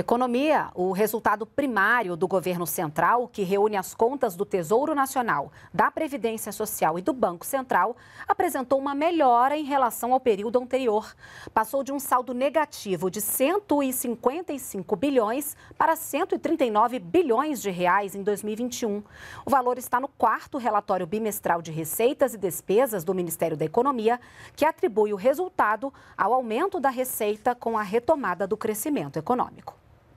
Economia, o resultado primário do governo central, que reúne as contas do Tesouro Nacional, da Previdência Social e do Banco Central, apresentou uma melhora em relação ao período anterior. Passou de um saldo negativo de 155 bilhões para 139 bilhões de reais em 2021. O valor está no quarto relatório bimestral de receitas e despesas do Ministério da Economia, que atribui o resultado ao aumento da receita com a retomada do crescimento econômico.